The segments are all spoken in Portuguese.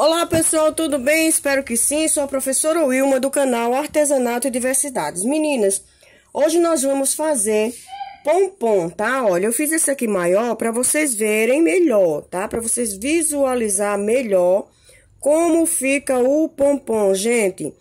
Olá pessoal, tudo bem? Espero que sim. Sou a professora Wilma do canal Artesanato e Diversidades. Meninas, hoje nós vamos fazer pompom, tá? Olha, eu fiz esse aqui maior para vocês verem melhor, tá? Para vocês visualizar melhor como fica o pompom, gente.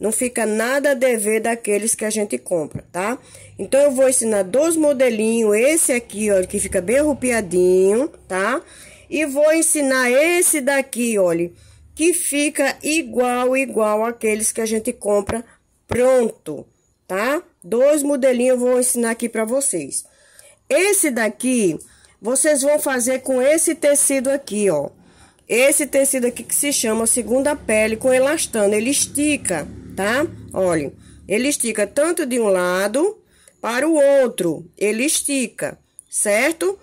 Não fica nada a dever daqueles que a gente compra, tá? Então eu vou ensinar dois modelinhos, esse aqui, olha, que fica bem roupiadinho, tá? Tá? E vou ensinar esse daqui, olha, que fica igual, igual aqueles que a gente compra pronto, tá? Dois modelinhos eu vou ensinar aqui pra vocês. Esse daqui, vocês vão fazer com esse tecido aqui, ó. Esse tecido aqui que se chama segunda pele com elastano, ele estica, tá? Olha, ele estica tanto de um lado para o outro, ele estica, certo?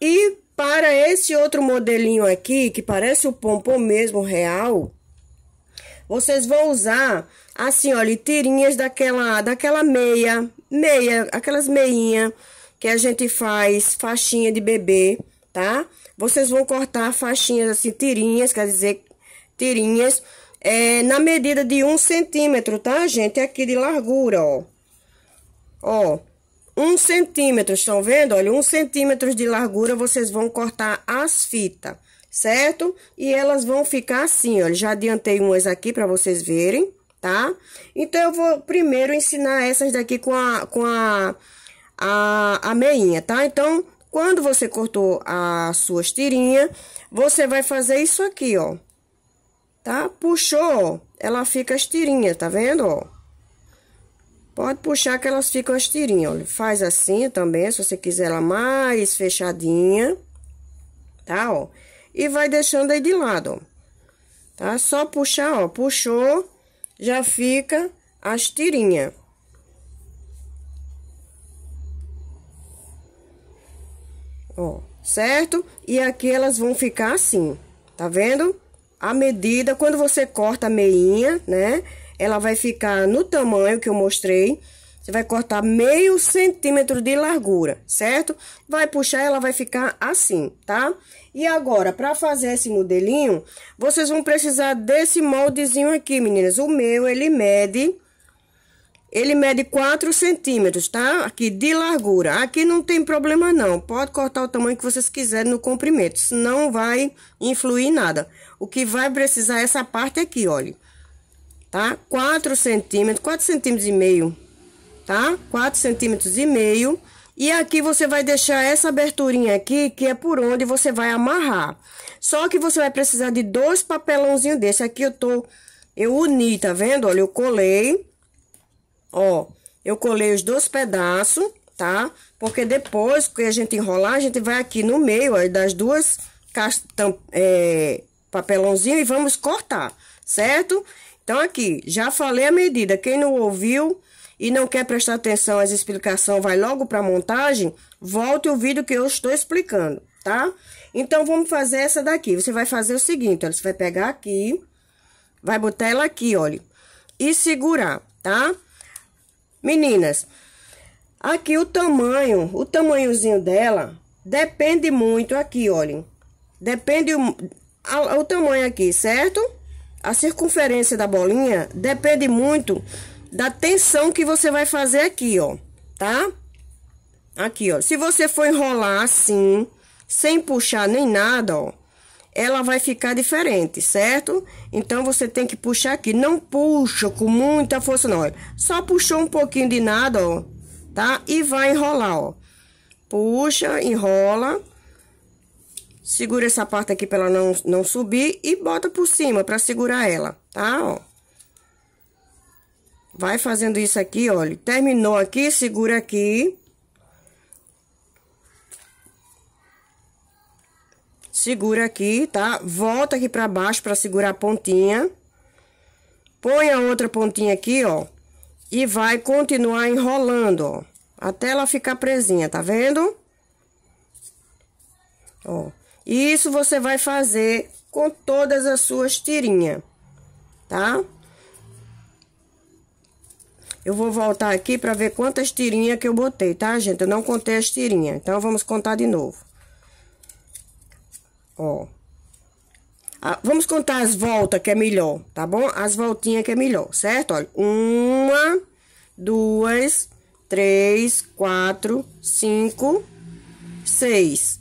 E para esse outro modelinho aqui, que parece o pompom mesmo real, vocês vão usar, assim, olha, tirinhas daquela, daquela meia, meia, aquelas meinha que a gente faz faixinha de bebê, tá? Vocês vão cortar faixinhas, assim, tirinhas, quer dizer, tirinhas, é, na medida de um centímetro, tá, gente? Aqui de largura, ó. Ó. Um centímetro, estão vendo? Olha, um centímetro de largura vocês vão cortar as fitas, certo? E elas vão ficar assim, olha, já adiantei umas aqui para vocês verem, tá? Então, eu vou primeiro ensinar essas daqui com a, com a, a, a meinha, tá? Então, quando você cortou as suas tirinhas, você vai fazer isso aqui, ó. Tá? Puxou, ó, ela fica as tirinhas, tá vendo, ó? Pode puxar que elas ficam as tirinhas, olha. Faz assim também, se você quiser ela mais fechadinha, tá, ó. E vai deixando aí de lado, ó. Tá? Só puxar, ó. Puxou, já fica as tirinhas. Ó, certo? E aqui elas vão ficar assim, tá vendo? A medida, quando você corta a meinha, né? ela vai ficar no tamanho que eu mostrei. Você vai cortar meio centímetro de largura, certo? Vai puxar, ela vai ficar assim, tá? E agora, para fazer esse modelinho, vocês vão precisar desse moldezinho aqui, meninas. O meu, ele mede... Ele mede 4 centímetros, tá? Aqui, de largura. Aqui não tem problema, não. Pode cortar o tamanho que vocês quiserem no comprimento. Isso não vai influir nada. O que vai precisar é essa parte aqui, olha tá? 4 centímetros, 4 centímetros e meio, tá? 4 centímetros e meio. E aqui você vai deixar essa aberturinha aqui, que é por onde você vai amarrar. Só que você vai precisar de dois papelãozinhos desse. Aqui eu tô, eu uni, tá vendo? Olha, eu colei, ó, eu colei os dois pedaços, tá? Porque depois que a gente enrolar, a gente vai aqui no meio, ó, das duas caixas, é, papelãozinho e vamos cortar, certo? Então, aqui, já falei a medida. Quem não ouviu e não quer prestar atenção às explicações, vai logo para a montagem, volte o vídeo que eu estou explicando, tá? Então, vamos fazer essa daqui. Você vai fazer o seguinte, olha, você vai pegar aqui, vai botar ela aqui, olha, e segurar, tá? Meninas, aqui o tamanho, o tamanhozinho dela depende muito aqui, olhem. Depende o, o tamanho aqui, certo? Certo? a circunferência da bolinha depende muito da tensão que você vai fazer aqui, ó, tá? Aqui, ó. Se você for enrolar assim, sem puxar nem nada, ó, ela vai ficar diferente, certo? Então, você tem que puxar aqui. Não puxa com muita força, não. Só puxou um pouquinho de nada, ó, tá? E vai enrolar, ó. Puxa, enrola Segura essa parte aqui para ela não, não subir e bota por cima para segurar ela, tá? Ó. Vai fazendo isso aqui, olha. Terminou aqui, segura aqui. Segura aqui, tá? Volta aqui pra baixo pra segurar a pontinha. Põe a outra pontinha aqui, ó. E vai continuar enrolando, ó. Até ela ficar presinha, tá vendo? Ó. Isso você vai fazer com todas as suas tirinhas, tá? Eu vou voltar aqui para ver quantas tirinhas que eu botei, tá, gente? Eu não contei as tirinhas, então vamos contar de novo. Ó. Ah, vamos contar as voltas, que é melhor, tá bom? As voltinhas que é melhor, certo? Olha, uma, duas, três, quatro, cinco, seis.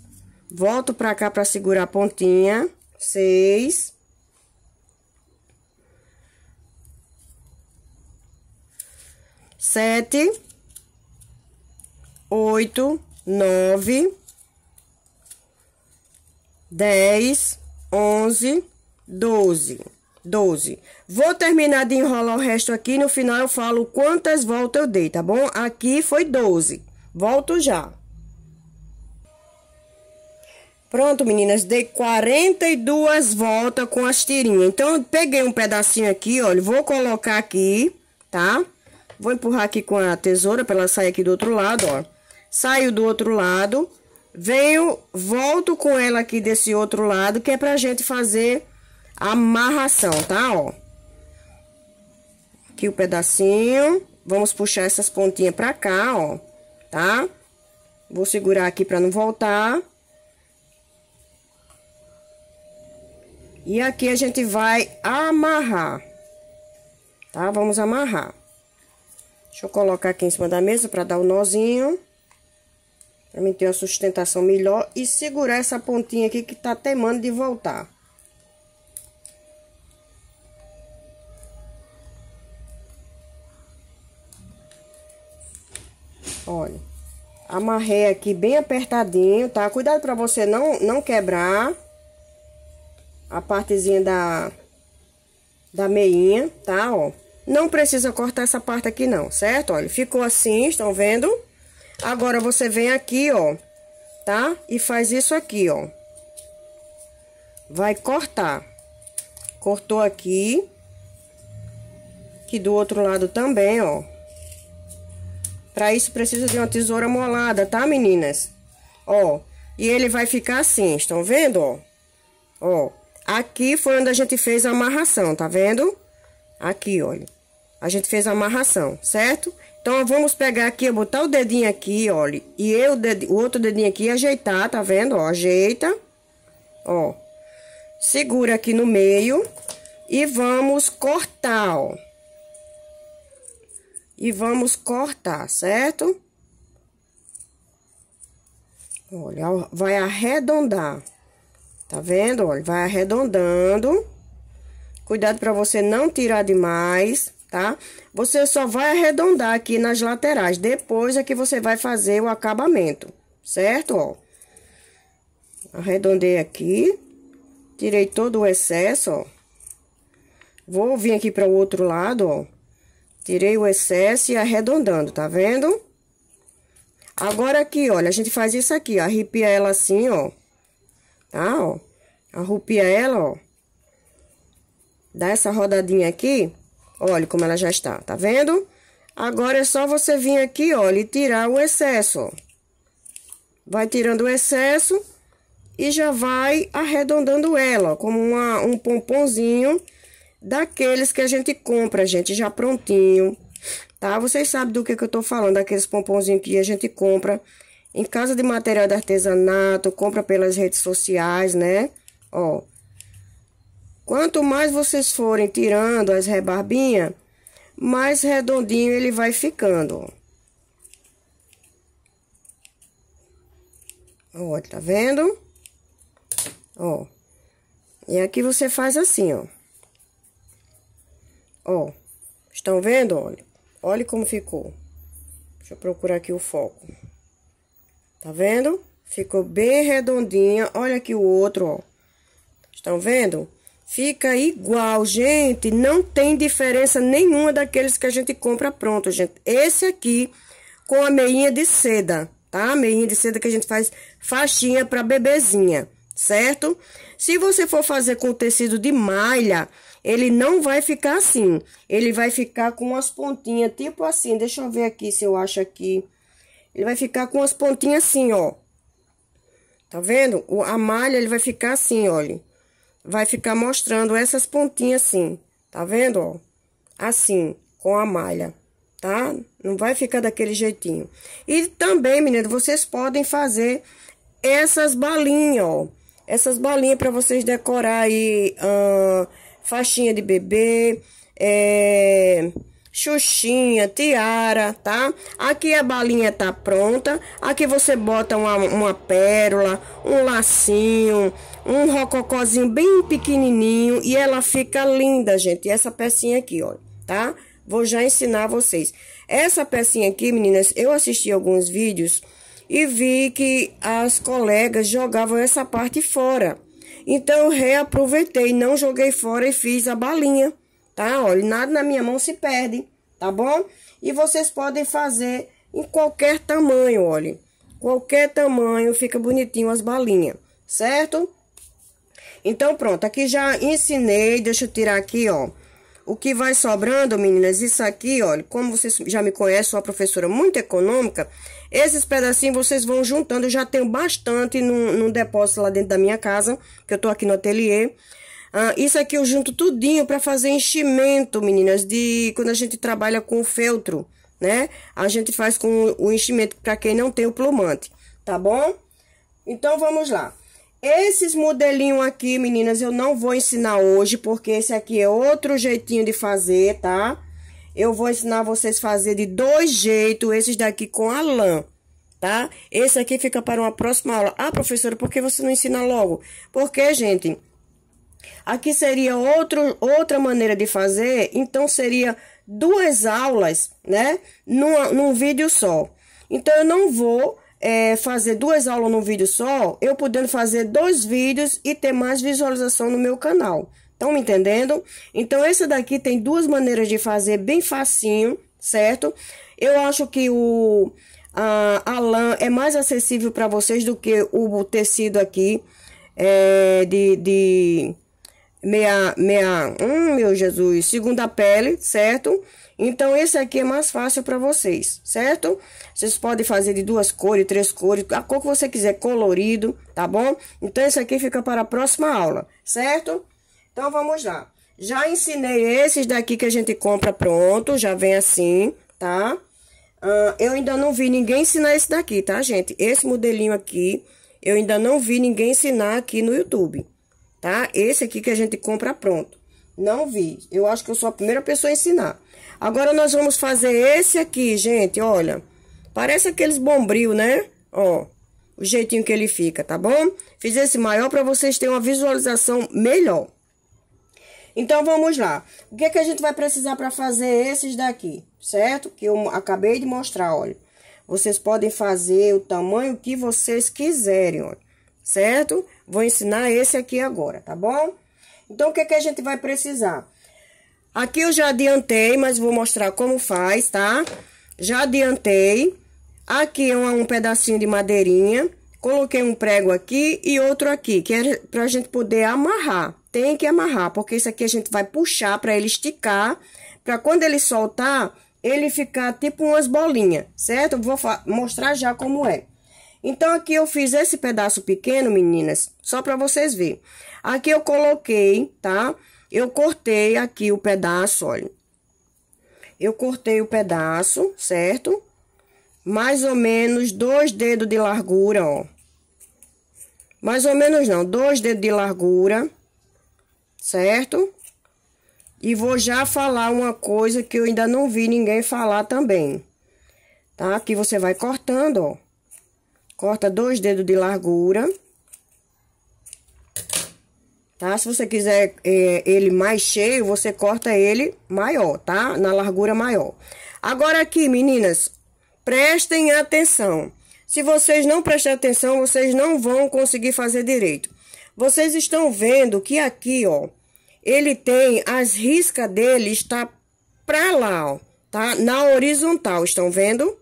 Volto pra cá pra segurar a pontinha. Seis. Sete. Oito. Nove. Dez. Onze. Doze. Doze. Vou terminar de enrolar o resto aqui. No final eu falo quantas voltas eu dei, tá bom? Aqui foi doze. Volto já. Pronto, meninas, dei 42 voltas com as tirinhas. Então, eu peguei um pedacinho aqui, olha, vou colocar aqui, tá? Vou empurrar aqui com a tesoura pra ela sair aqui do outro lado, ó. Saiu do outro lado, venho, volto com ela aqui desse outro lado, que é pra gente fazer a amarração, tá, ó? Aqui o pedacinho, vamos puxar essas pontinhas pra cá, ó, tá? Vou segurar aqui pra não voltar. E aqui a gente vai amarrar, tá? Vamos amarrar. Deixa eu colocar aqui em cima da mesa para dar o um nozinho. Pra mim ter uma sustentação melhor. E segurar essa pontinha aqui que tá teimando de voltar. Olha. Amarrei aqui bem apertadinho, tá? Cuidado pra você não, não quebrar a partezinha da, da meinha, tá? Ó, não precisa cortar essa parte aqui não, certo? Olha, ficou assim, estão vendo? Agora, você vem aqui, ó, tá? E faz isso aqui, ó. Vai cortar. Cortou aqui. Que do outro lado também, ó. Pra isso, precisa de uma tesoura molada, tá, meninas? Ó, e ele vai ficar assim, estão vendo, ó? Ó, Aqui foi onde a gente fez a amarração, tá vendo? Aqui, olha. A gente fez a amarração, certo? Então, vamos pegar aqui, botar o dedinho aqui, olha. E eu, o outro dedinho aqui, ajeitar, tá vendo? Ó, ajeita. Ó. Segura aqui no meio. E vamos cortar, ó. E vamos cortar, certo? Olha, vai arredondar. Tá vendo? Olha, vai arredondando. Cuidado para você não tirar demais, tá? Você só vai arredondar aqui nas laterais. Depois é que você vai fazer o acabamento, certo? Ó. Arredondei aqui. Tirei todo o excesso, ó. Vou vir aqui para o outro lado, ó. Tirei o excesso e arredondando, tá vendo? Agora aqui, olha, a gente faz isso aqui, ó. Arrepia ela assim, ó tá? Ó, arrupia ela, ó. Dá essa rodadinha aqui. Olha como ela já está, tá vendo? Agora é só você vir aqui, olha, e tirar o excesso, ó. Vai tirando o excesso e já vai arredondando ela, ó, como uma, um pomponzinho daqueles que a gente compra, gente, já prontinho, tá? Vocês sabem do que, que eu tô falando, daqueles pomponzinhos que a gente compra em casa de material de artesanato, compra pelas redes sociais, né? Ó. Quanto mais vocês forem tirando as rebarbinhas, mais redondinho ele vai ficando, ó. tá vendo? Ó. E aqui você faz assim, ó. Ó. Estão vendo? Olha. Olha como ficou. Deixa eu procurar aqui o foco. Tá vendo? Ficou bem redondinha. Olha aqui o outro, ó. Estão vendo? Fica igual, gente. Não tem diferença nenhuma daqueles que a gente compra pronto, gente. Esse aqui com a meinha de seda, tá? A meinha de seda que a gente faz faixinha pra bebezinha, certo? Se você for fazer com tecido de malha, ele não vai ficar assim. Ele vai ficar com umas pontinhas, tipo assim. Deixa eu ver aqui se eu acho aqui ele vai ficar com as pontinhas assim, ó. Tá vendo? O, a malha, ele vai ficar assim, olha. Vai ficar mostrando essas pontinhas assim, tá vendo, ó? Assim, com a malha, tá? Não vai ficar daquele jeitinho. E também, menino, vocês podem fazer essas balinhas, ó. Essas balinhas para vocês decorar aí, hum, faixinha de bebê, é Xuxinha, tiara, tá? Aqui a balinha tá pronta. Aqui você bota uma, uma pérola, um lacinho, um rococózinho bem pequenininho. E ela fica linda, gente. E essa pecinha aqui, ó, tá? Vou já ensinar vocês. Essa pecinha aqui, meninas, eu assisti alguns vídeos e vi que as colegas jogavam essa parte fora. Então, eu reaproveitei, não joguei fora e fiz a balinha tá? Olha, nada na minha mão se perde, tá bom? E vocês podem fazer em qualquer tamanho, olha. Qualquer tamanho fica bonitinho as balinhas, certo? Então, pronto, aqui já ensinei, deixa eu tirar aqui, ó. O que vai sobrando, meninas, isso aqui, olha, como vocês já me conhecem, sou uma professora muito econômica, esses pedacinhos vocês vão juntando, eu já tenho bastante num, num depósito lá dentro da minha casa, que eu tô aqui no ateliê. Ah, isso aqui é eu junto tudinho para fazer enchimento, meninas, de quando a gente trabalha com feltro, né? A gente faz com o enchimento para quem não tem o plumante, tá bom? Então, vamos lá. Esses modelinhos aqui, meninas, eu não vou ensinar hoje, porque esse aqui é outro jeitinho de fazer, tá? Eu vou ensinar vocês a fazer de dois jeitos, esses daqui com a lã, tá? Esse aqui fica para uma próxima aula. Ah, professora, por que você não ensina logo? Porque, gente, Aqui seria outro, outra maneira de fazer, então seria duas aulas, né? Numa, num vídeo só. Então, eu não vou é, fazer duas aulas num vídeo só, eu podendo fazer dois vídeos e ter mais visualização no meu canal. Estão me entendendo? Então, essa daqui tem duas maneiras de fazer, bem facinho, certo? Eu acho que o a, a lã é mais acessível para vocês do que o, o tecido aqui é, de, de meia, meia, hum, meu Jesus, segunda pele, certo? Então, esse aqui é mais fácil para vocês, certo? Vocês podem fazer de duas cores, três cores, a cor que você quiser, colorido, tá bom? Então, esse aqui fica para a próxima aula, certo? Então, vamos lá. Já ensinei esses daqui que a gente compra pronto, já vem assim, tá? Uh, eu ainda não vi ninguém ensinar esse daqui, tá, gente? Esse modelinho aqui, eu ainda não vi ninguém ensinar aqui no YouTube, tá? Esse aqui que a gente compra pronto. Não vi. Eu acho que eu sou a primeira pessoa a ensinar. Agora, nós vamos fazer esse aqui, gente, olha. Parece aqueles bombril, né? Ó, o jeitinho que ele fica, tá bom? Fiz esse maior para vocês terem uma visualização melhor. Então, vamos lá. O que, é que a gente vai precisar para fazer esses daqui, certo? Que eu acabei de mostrar, olha. Vocês podem fazer o tamanho que vocês quiserem, olha certo? Vou ensinar esse aqui agora, tá bom? Então, o que, é que a gente vai precisar? Aqui eu já adiantei, mas vou mostrar como faz, tá? Já adiantei. Aqui é um, pedacinho de madeirinha. Coloquei um prego aqui e outro aqui, que é pra gente poder amarrar. Tem que amarrar, porque isso aqui a gente vai puxar pra ele esticar, pra quando ele soltar, ele ficar tipo umas bolinhas, certo? Vou mostrar já como é. Então, aqui eu fiz esse pedaço pequeno, meninas, só para vocês verem. Aqui eu coloquei, tá? Eu cortei aqui o pedaço, olha. Eu cortei o pedaço, certo? Mais ou menos dois dedos de largura, ó. Mais ou menos não, dois dedos de largura, certo? E vou já falar uma coisa que eu ainda não vi ninguém falar também. Tá? Aqui você vai cortando, ó. Corta dois dedos de largura. Tá? Se você quiser é, ele mais cheio, você corta ele maior, tá? Na largura maior. Agora aqui, meninas, prestem atenção. Se vocês não prestarem atenção, vocês não vão conseguir fazer direito. Vocês estão vendo que aqui, ó, ele tem as riscas dele está pra lá, ó, tá? Na horizontal, estão vendo?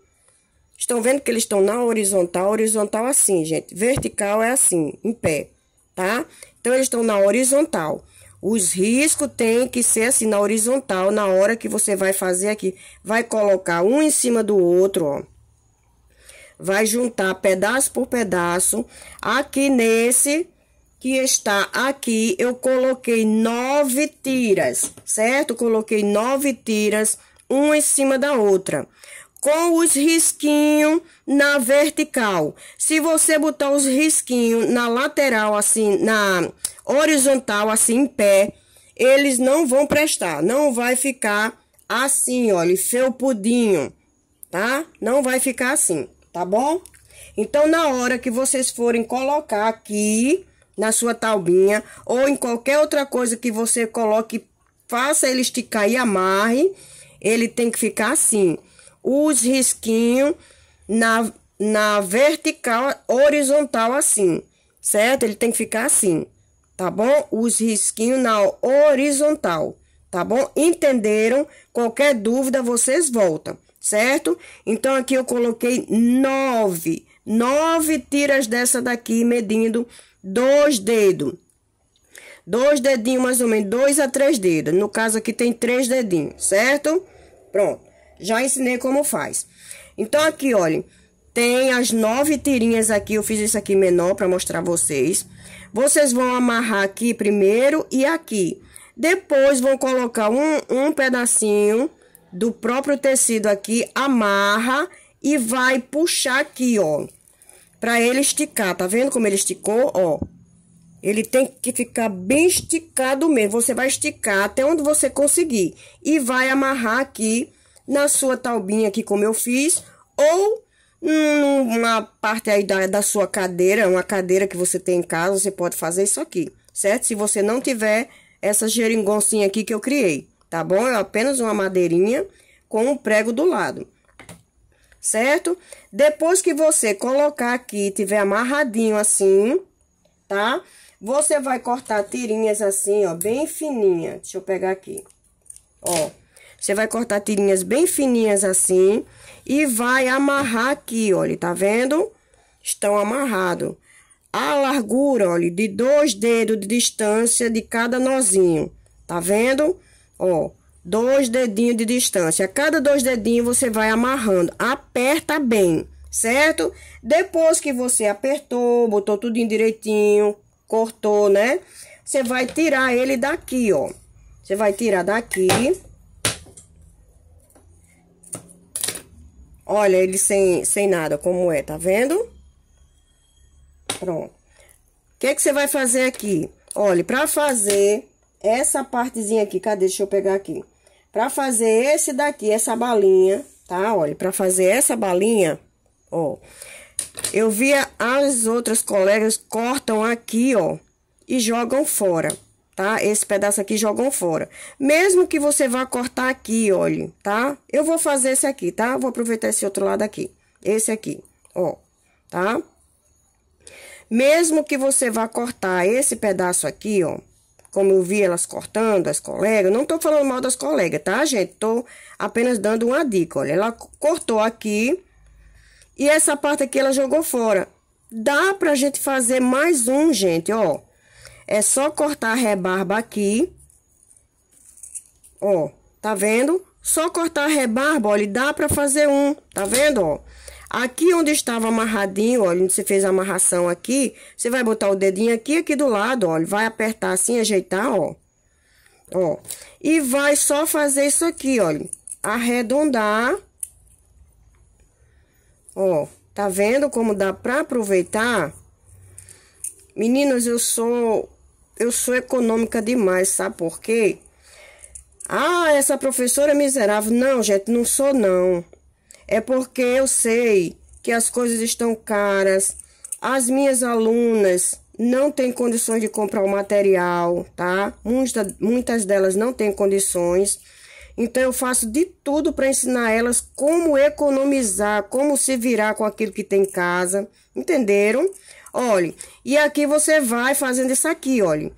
Estão vendo que eles estão na horizontal? Horizontal assim, gente. Vertical é assim, em pé, tá? Então, eles estão na horizontal. Os riscos têm que ser assim, na horizontal, na hora que você vai fazer aqui. Vai colocar um em cima do outro, ó. Vai juntar pedaço por pedaço. Aqui nesse que está aqui, eu coloquei nove tiras, certo? Coloquei nove tiras, uma em cima da outra com os risquinhos na vertical. Se você botar os risquinhos na lateral, assim, na horizontal, assim, em pé, eles não vão prestar. Não vai ficar assim, olha, felpudinho, tá? Não vai ficar assim, tá bom? Então, na hora que vocês forem colocar aqui na sua talbinha ou em qualquer outra coisa que você coloque, faça ele esticar e amarre, ele tem que ficar assim os risquinhos na, na vertical, horizontal assim, certo? Ele tem que ficar assim, tá bom? Os risquinhos na horizontal, tá bom? Entenderam? Qualquer dúvida, vocês voltam, certo? Então, aqui eu coloquei nove, nove tiras dessa daqui, medindo dois dedos. Dois dedinhos, mais ou menos, dois a três dedos. No caso aqui tem três dedinhos, certo? Pronto. Já ensinei como faz. Então, aqui, olhem, tem as nove tirinhas aqui, eu fiz isso aqui menor para mostrar vocês. Vocês vão amarrar aqui primeiro e aqui. Depois, vão colocar um, um pedacinho do próprio tecido aqui, amarra e vai puxar aqui, ó. Pra ele esticar, tá vendo como ele esticou, ó? Ele tem que ficar bem esticado mesmo. Você vai esticar até onde você conseguir. E vai amarrar aqui na sua taubinha aqui, como eu fiz, ou numa parte aí da, da sua cadeira, uma cadeira que você tem em casa, você pode fazer isso aqui, certo? Se você não tiver essa geringoncinha aqui que eu criei, tá bom? É apenas uma madeirinha com um prego do lado, certo? Depois que você colocar aqui, tiver amarradinho assim, tá? Você vai cortar tirinhas assim, ó, bem fininha. Deixa eu pegar aqui, ó. Você vai cortar tirinhas bem fininhas assim e vai amarrar aqui, olha, tá vendo? Estão amarrado. A largura, olha, de dois dedos de distância de cada nozinho, tá vendo? Ó, dois dedinhos de distância. Cada dois dedinhos você vai amarrando. Aperta bem, certo? Depois que você apertou, botou tudo direitinho, cortou, né? Você vai tirar ele daqui, ó. Você vai tirar daqui Olha ele sem, sem nada, como é, tá vendo? Pronto. O que que você vai fazer aqui? Olha, pra fazer essa partezinha aqui, cadê? Deixa eu pegar aqui. Pra fazer esse daqui, essa balinha, tá? Olha, pra fazer essa balinha, ó. Eu via as outras colegas cortam aqui, ó, e jogam fora tá? Esse pedaço aqui jogam fora. Mesmo que você vá cortar aqui, olhe, tá? Eu vou fazer esse aqui, tá? Vou aproveitar esse outro lado aqui. Esse aqui, ó, tá? Mesmo que você vá cortar esse pedaço aqui, ó, como eu vi elas cortando, as colegas, não tô falando mal das colegas, tá, gente? Tô apenas dando uma dica, olha, ela cortou aqui e essa parte aqui ela jogou fora. Dá pra gente fazer mais um, gente, ó é só cortar a rebarba aqui. Ó, tá vendo? Só cortar a rebarba, olha, dá pra fazer um, tá vendo, ó? Aqui onde estava amarradinho, olha, onde você fez a amarração aqui, você vai botar o dedinho aqui aqui do lado, olha, vai apertar assim, ajeitar, ó. Ó, e vai só fazer isso aqui, olha, arredondar. Ó, tá vendo como dá pra aproveitar? Meninos, eu sou eu sou econômica demais, sabe por quê? Ah, essa professora é miserável. Não, gente, não sou não. É porque eu sei que as coisas estão caras. As minhas alunas não têm condições de comprar o material, tá? Muita, muitas delas não têm condições. Então, eu faço de tudo para ensinar elas como economizar, como se virar com aquilo que tem em casa. Entenderam? Olhe, e aqui você vai fazendo isso aqui, olhe.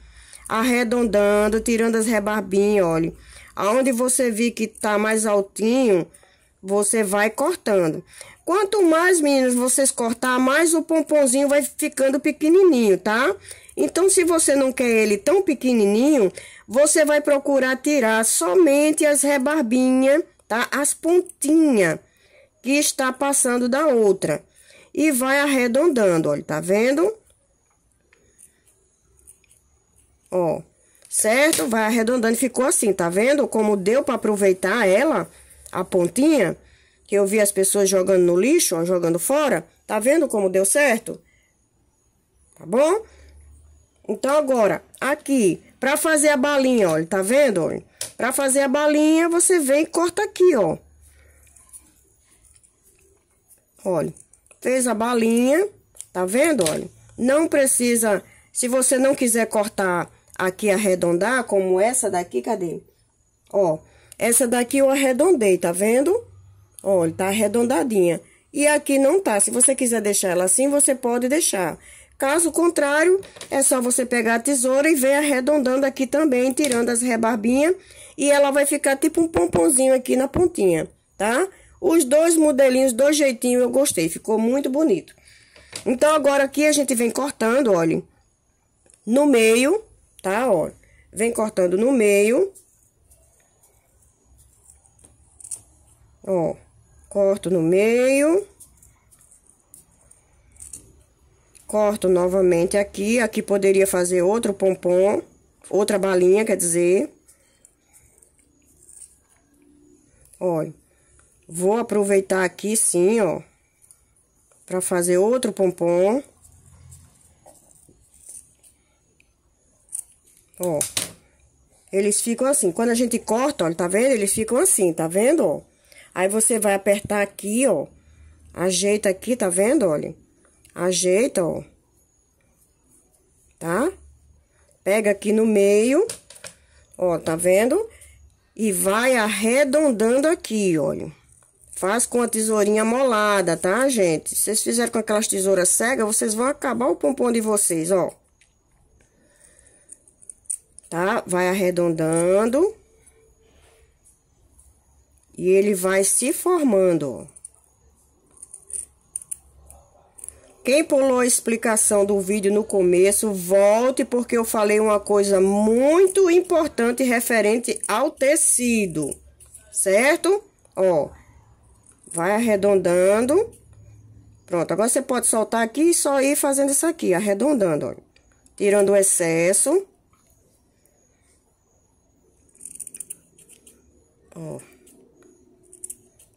Arredondando, tirando as rebarbinhas, olhe. Aonde você vir que tá mais altinho, você vai cortando. Quanto mais, meninas, vocês cortar, mais o pomponzinho vai ficando pequenininho, tá? Então, se você não quer ele tão pequenininho, você vai procurar tirar somente as rebarbinhas, tá? As pontinhas que está passando da outra e vai arredondando, olha, tá vendo? Ó, certo? Vai arredondando, ficou assim, tá vendo? Como deu pra aproveitar ela, a pontinha, que eu vi as pessoas jogando no lixo, ó, jogando fora. Tá vendo como deu certo? Tá bom? Então, agora, aqui, pra fazer a balinha, olha, tá vendo, olha? Pra fazer a balinha, você vem e corta aqui, ó. Olha. Fez a balinha, tá vendo, olha? Não precisa, se você não quiser cortar aqui arredondar, como essa daqui, cadê? Ó, essa daqui eu arredondei, tá vendo? Olha, tá arredondadinha. E aqui não tá, se você quiser deixar ela assim, você pode deixar. Caso contrário, é só você pegar a tesoura e ver arredondando aqui também, tirando as rebarbinhas. E ela vai ficar tipo um pomponzinho aqui na pontinha, tá? Tá? Os dois modelinhos, dois jeitinhos, eu gostei. Ficou muito bonito. Então, agora aqui a gente vem cortando, olha. No meio, tá? Ó, vem cortando no meio. Ó, corto no meio. Corto novamente aqui. Aqui poderia fazer outro pompom, outra balinha, quer dizer. Olha. Vou aproveitar aqui sim, ó, pra fazer outro pompom. Ó, eles ficam assim. Quando a gente corta, olha, tá vendo? Eles ficam assim, tá vendo, ó? Aí, você vai apertar aqui, ó, ajeita aqui, tá vendo, olha? Ajeita, ó, tá? Pega aqui no meio, ó, tá vendo? E vai arredondando aqui, olha. Faz com a tesourinha molada, tá, gente? Se vocês fizerem com aquelas tesouras cegas, vocês vão acabar o pompom de vocês, ó. Tá? Vai arredondando. E ele vai se formando, ó. Quem pulou a explicação do vídeo no começo, volte porque eu falei uma coisa muito importante referente ao tecido, certo? Ó, Vai arredondando. Pronto, agora você pode soltar aqui e só ir fazendo isso aqui, arredondando, ó. Tirando o excesso. Ó.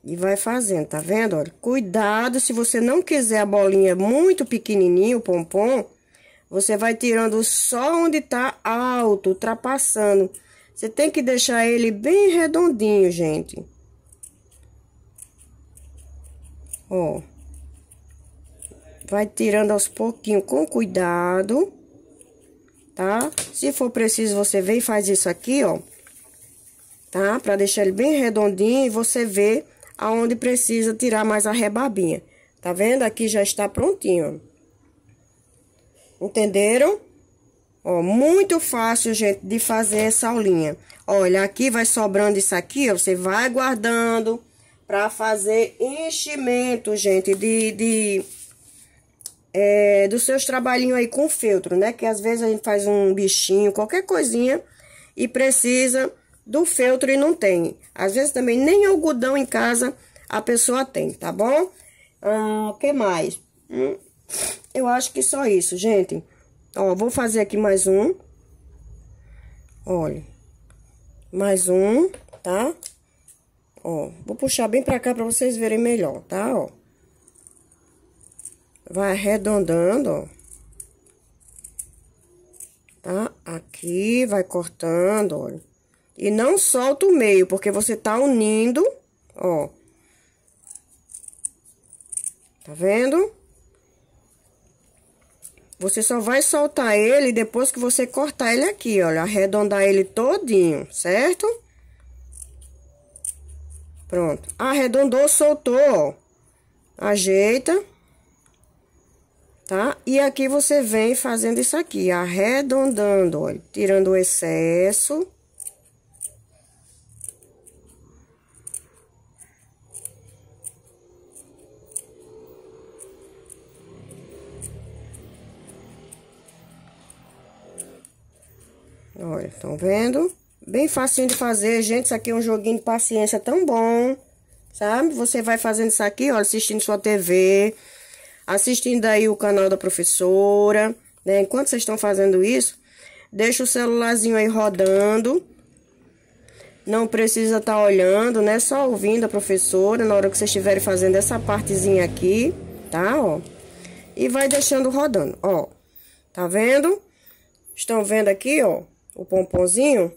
E vai fazendo, tá vendo? Olha, cuidado, se você não quiser a bolinha muito pequenininha, o pompom, você vai tirando só onde tá alto, ultrapassando. Você tem que deixar ele bem redondinho, gente. Ó. Vai tirando aos pouquinhos com cuidado, tá? Se for preciso, você vem e faz isso aqui, ó. Tá? Pra deixar ele bem redondinho e você vê aonde precisa tirar mais a rebabinha. Tá vendo? Aqui já está prontinho. Entenderam? Ó, muito fácil, gente, de fazer essa aulinha. Olha, aqui vai sobrando isso aqui, ó, você vai guardando para fazer enchimento, gente, de, de é, dos seus trabalhinhos aí com feltro, né? Que às vezes a gente faz um bichinho, qualquer coisinha, e precisa do feltro e não tem. Às vezes também nem algodão em casa a pessoa tem, tá bom? Ah, que mais? Hum, eu acho que só isso, gente. Ó, vou fazer aqui mais um. Olha. Mais um, tá? Ó, vou puxar bem pra cá pra vocês verem melhor, tá? Ó. Vai arredondando, ó. Tá? Aqui, vai cortando, olha. E não solta o meio, porque você tá unindo, ó. Tá vendo? Você só vai soltar ele depois que você cortar ele aqui, olha. Arredondar ele todinho, certo? Certo? Pronto. Arredondou, soltou, ó. Ajeita. Tá? E aqui você vem fazendo isso aqui, arredondando, olha. Tirando o excesso. Olha, estão vendo? Bem facinho de fazer, gente. Isso aqui é um joguinho de paciência tão bom, sabe? Você vai fazendo isso aqui, ó, assistindo sua TV, assistindo aí o canal da professora, né? Enquanto vocês estão fazendo isso, deixa o celularzinho aí rodando. Não precisa estar tá olhando, né? Só ouvindo a professora na hora que vocês estiverem fazendo essa partezinha aqui, tá? Ó. E vai deixando rodando, ó. Tá vendo? Estão vendo aqui, ó, o pomponzinho?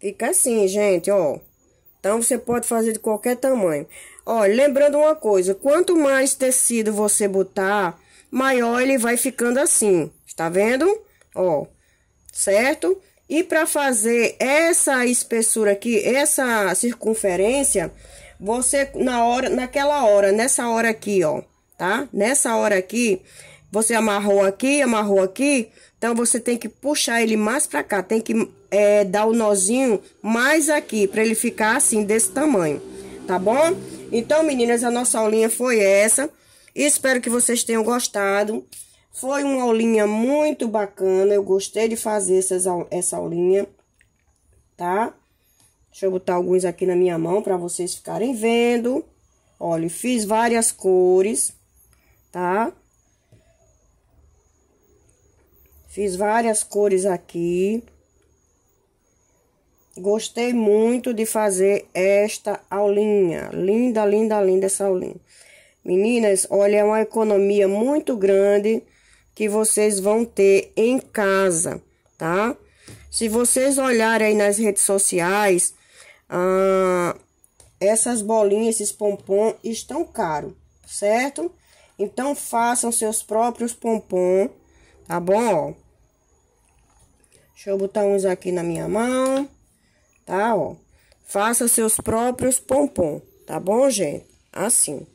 Fica assim, gente, ó. Então você pode fazer de qualquer tamanho. Ó, lembrando uma coisa, quanto mais tecido você botar, maior ele vai ficando assim. Está vendo? Ó, certo? E para fazer essa espessura aqui, essa circunferência, você na hora, naquela hora, nessa hora aqui, ó, tá? Nessa hora aqui, você amarrou aqui, amarrou aqui, então, você tem que puxar ele mais pra cá, tem que é, dar o nozinho mais aqui, pra ele ficar assim, desse tamanho, tá bom? Então, meninas, a nossa aulinha foi essa. Espero que vocês tenham gostado. Foi uma aulinha muito bacana, eu gostei de fazer essas, essa aulinha, tá? Deixa eu botar alguns aqui na minha mão pra vocês ficarem vendo. Olha, fiz várias cores, tá? Tá? Fiz várias cores aqui. Gostei muito de fazer esta aulinha. Linda, linda, linda essa aulinha. Meninas, olha, é uma economia muito grande que vocês vão ter em casa, tá? Se vocês olharem aí nas redes sociais, ah, essas bolinhas, esses pompom estão caros, certo? Então, façam seus próprios pompom, tá bom? Deixa eu botar uns aqui na minha mão, tá, ó. Faça seus próprios pompom, tá bom, gente? Assim,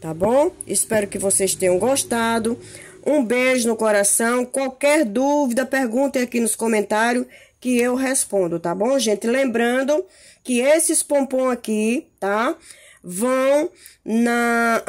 tá bom? Espero que vocês tenham gostado. Um beijo no coração. Qualquer dúvida, perguntem aqui nos comentários que eu respondo, tá bom, gente? Lembrando que esses pompom aqui, tá? Vão na,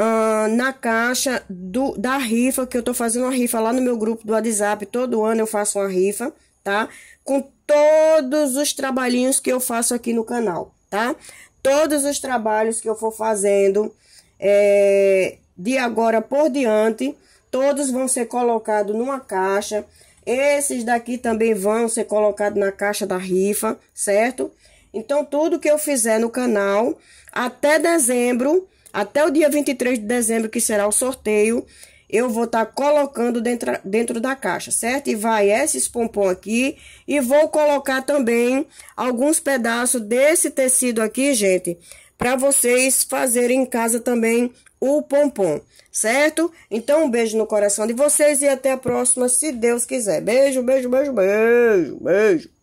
uh, na caixa do, da rifa, que eu tô fazendo uma rifa lá no meu grupo do WhatsApp. Todo ano eu faço uma rifa tá? Com todos os trabalhinhos que eu faço aqui no canal, tá? Todos os trabalhos que eu for fazendo é, de agora por diante, todos vão ser colocados numa caixa. Esses daqui também vão ser colocados na caixa da rifa, certo? Então, tudo que eu fizer no canal, até dezembro, até o dia 23 de dezembro, que será o sorteio, eu vou estar tá colocando dentro, dentro da caixa, certo? E vai esses pompom aqui e vou colocar também alguns pedaços desse tecido aqui, gente, para vocês fazerem em casa também o pompom, certo? Então, um beijo no coração de vocês e até a próxima, se Deus quiser. Beijo, beijo, beijo, beijo, beijo.